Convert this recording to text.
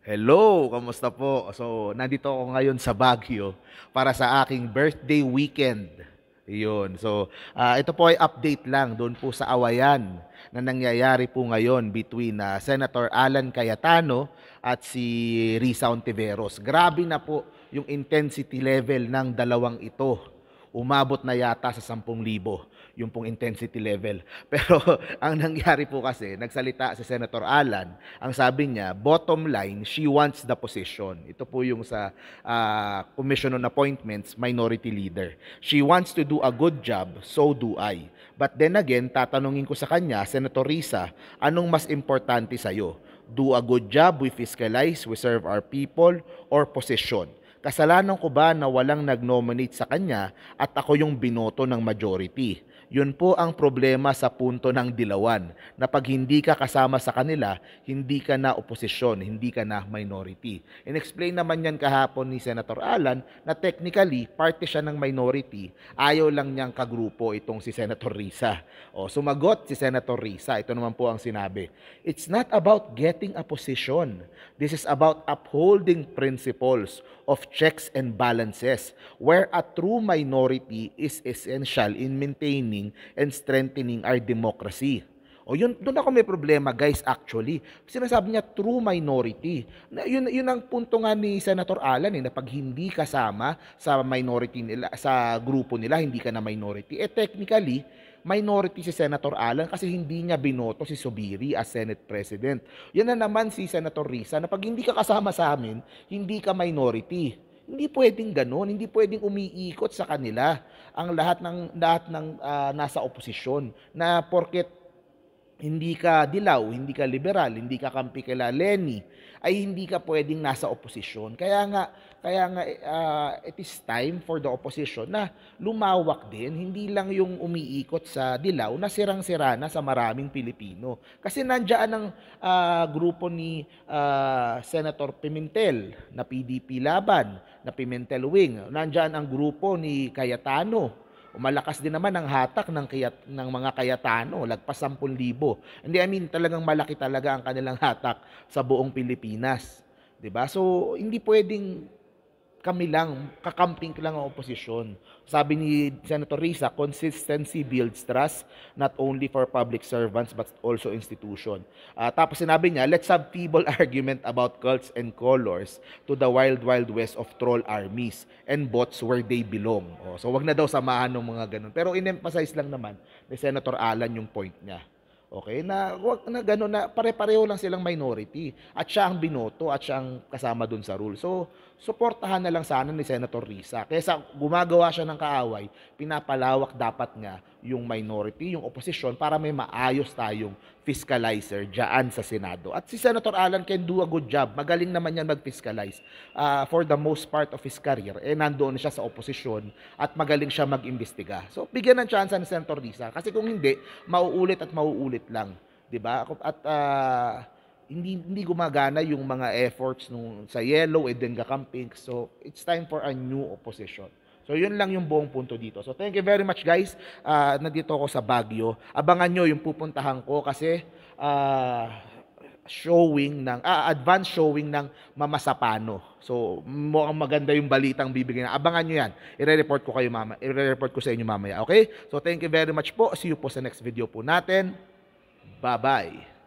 Hello, kamusta po? So, nandito ako ngayon sa Baguio para sa aking birthday weekend. Yun. So, uh, ito po ay update lang doon po sa awayan na nangyayari po ngayon between uh, Senator Alan Cayetano at si Risa Ontiveros. Grabe na po yung intensity level ng dalawang ito umabot na yata sa 10,000 yung pong intensity level. Pero ang nangyari po kasi, nagsalita si Senator Alan, ang sabi niya, bottom line, she wants the position. Ito po yung sa uh, Commission on Appointments, Minority Leader. She wants to do a good job, so do I. But then again, tatanungin ko sa kanya, Senator Risa, anong mas importante sa'yo? Do a good job, we fiscalize, we serve our people, or position? kasalanan ko ba na walang nag-nominate sa kanya at ako yung binoto ng majority? Yun po ang problema sa punto ng dilawan na pag hindi ka kasama sa kanila, hindi ka na oposisyon, hindi ka na minority. In-explain naman yan kahapon ni Senator Alan na technically, parte siya ng minority. Ayaw lang niyang kagrupo itong si Senator Risa. O, sumagot si Senator Risa. Ito naman po ang sinabi. It's not about getting a position. This is about upholding principles of checks and balances where a true minority is essential in maintaining and strengthening our democracy. O yun, doon ako may problema, guys, actually. Sinasabi niya, true minority. Na, yun, yun ang punto nga ni Senator Alan, eh, na pag hindi kasama sa minority nila, sa grupo nila, hindi ka na minority. Eh, technically, minority si Senator Alan kasi hindi niya binoto si Sobiri as Senate President. Yan na naman si Senator Risa na pag hindi ka kasama sa amin, hindi ka minority. Hindi pwedeng ganoon, hindi pwedeng umiikot sa kanila ang lahat ng lahat ng uh, nasa oposisyon na porket hindi ka dilaw, hindi ka liberal, hindi ka kampi kay Leni, ay hindi ka pwedeng nasa oposisyon. Kaya nga, kaya nga uh, it is time for the opposition na lumawak din, hindi lang yung umiikot sa dilaw na sirang-sira na sa maraming Pilipino. Kasi nandiyan ang uh, grupo ni uh, Senator Pimentel na PDP Laban, na Pimentel Wing. Nandiyan ang grupo ni Cayetano Malakas din naman ang hatak ng, kayat, ng mga Kayatano, lagpas 10,000. Hindi, I mean, talagang malaki talaga ang kanilang hatak sa buong Pilipinas. 'di ba? So hindi pwedeng kami lang, kakamping lang ang oposisyon. Sabi ni Senator Risa, consistency builds trust not only for public servants but also institution. Uh, tapos sinabi niya, let's have feeble argument about cults and colors to the wild wild west of troll armies and bots where they belong. Oh, so wag na daw samahan ng mga ganun. Pero in-emphasize lang naman ni Senator Alan yung point niya. Okay, na wag na gano'n na pare-pareho lang silang minority at siya ang binoto at siya ang kasama dun sa rule. So, suportahan na lang sana ni Senator Risa. Kaysa gumagawa siya ng kaaway, pinapalawak dapat nga yung minority, yung opposition para may maayos tayong fiscalizer diyan sa Senado. At si Senator Alan can do a good job. Magaling naman yan mag-fiscalize uh, for the most part of his career. Eh, nandoon siya sa oposisyon at magaling siya mag-imbestiga. So, bigyan ng chance ni Senator Risa. Kasi kung hindi, mauulit at mauulit lang. 'di ba? At uh, hindi hindi gumagana yung mga efforts nung sa yellow and eh, then camping. So, it's time for a new opposition. So yun lang yung buong punto dito. So thank you very much guys. Uh, nandito ako sa Baguio. Abangan nyo yung pupuntahan ko kasi uh, showing ng ah, advance showing ng mamasapano. Sapano. So, mukhang maganda yung balitang bibigyan. Abangan niyo 'yan. i report ko kayo mama. i report ko sa inyo mamaya, okay? So, thank you very much po. See you po sa next video po natin. Bye-bye.